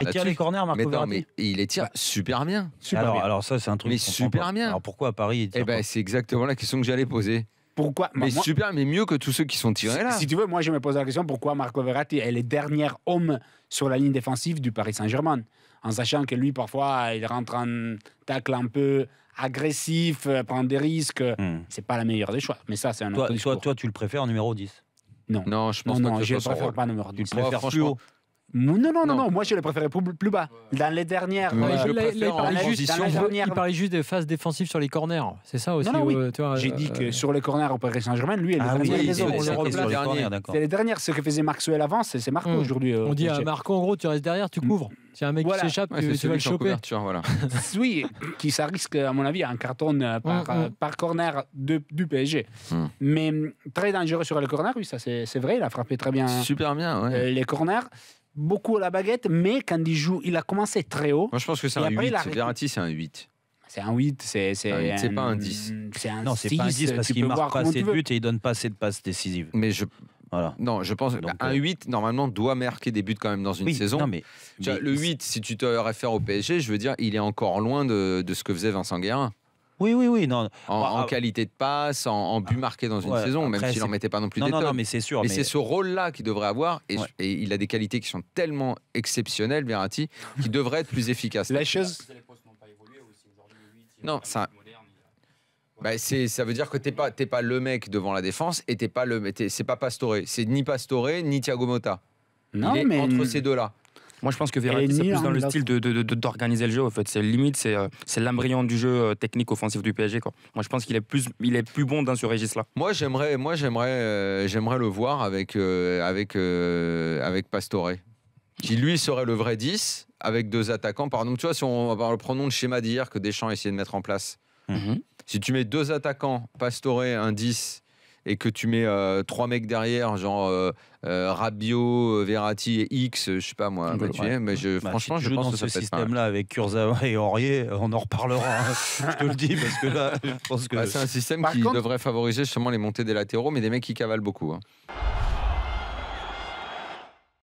Il tire les corners, Marco Verratti. il les tire bah. super bien. Super alors, ça, c'est un truc. Mais super bien. Alors pourquoi à Paris eh ben, c'est exactement la question que j'allais poser. Pourquoi Mais super, mais mieux que tous ceux qui sont tirés là. Si tu veux, moi je me pose la question pourquoi Marco Verratti est le dernier homme sur la ligne défensive du Paris Saint-Germain, en sachant que lui parfois il rentre en tacle un peu agressif, euh, prend des risques. Hmm. C'est pas la meilleure des choix. Mais ça, c'est un. Toi, autre toi, toi, tu le préfères numéro 10 Non. Non, je pense le pas non, préfère pas numéro 10. Tu le préfères plus non, non, non, non, moi je l'ai préféré plus, bas. Dans les dernières. Il parlait juste des phases défensives sur les corners, c'est ça aussi euh, J'ai dit euh, que sur les corners au Paris Saint-Germain, lui, ah oui, les c'est les, dernières. Ce que faisait Maxwell avant, c'est Marco hmm. aujourd'hui. Euh, on dit à Marco, en gros, tu restes derrière, tu hmm. couvres. Si un mec s'échappe, tu vas le choper. Voilà. oui, qui ça risque, à mon avis, un carton hmm, par, corner de, du PSG. Mais hum, très dangereux sur les corners, oui, ça c'est vrai, il a frappé très bien. Super bien, Les corners beaucoup à la baguette, mais quand il joue, il a commencé très haut. Moi, je pense que c'est un 8. c'est un 8. C'est un 8, c'est. pas un 10. non, c'est un 10 parce qu'il marque pas ses buts et il donne pas assez de passes décisives. Mais je. Voilà. Non, je pense qu'un 8, euh, normalement, doit marquer des buts quand même dans une saison. mais, le 8, si tu te réfères au PSG, je veux dire, il est encore loin de, de ce que faisait Vincent Guérin. Oui, oui, oui. Non. En, bah, ah, qualité de passe, en, but ah, marqué dans une saison, même s'il n'en mettait pas non plus des mais c'est sûr. Mais, c'est ce rôle-là qu'il devrait avoir. Et, il a des qualités qui sont tellement exceptionnelles, Verratti, qui devrait être plus efficace. La chose. Non, ça. Bah, ça veut dire que t'es pas, pas le mec devant la défense et t'es pas le, c'est pas Pastore, c'est ni Pastore ni Thiago Motta. Non, mais... entre ces deux-là. Moi, je pense que Verratti, c'est plus dans hein, le style d'organiser de, le jeu. En fait, c'est limite, c'est euh, c'est l'embryon du jeu euh, technique offensif du PSG. Quoi. Moi, je pense qu'il est plus, il est plus bon dans ce registre-là. Moi, j'aimerais, moi, j'aimerais, euh, j'aimerais le voir avec avec avec Pastore, qui lui serait le vrai 10 avec deux attaquants. Par exemple, tu vois, si on va prenons le schéma d'hier que Deschamps a essayé de mettre en place. Mhm. Si tu mets deux attaquants, Pastore, un 10 et que tu mets euh, trois mecs derrière, genre euh, euh, rabio Rabiot, Verratti et X, je sais pas moi, tu es, mais je, bah, franchement, je pense dans que ce système-là avec Kurzawa et Aurier, on en reparlera. Hein, je te le dis parce que là, je pense que bah, c'est un système qui devrait favoriser justement les montées des latéraux, mais des mecs qui cavalent beaucoup. Hein.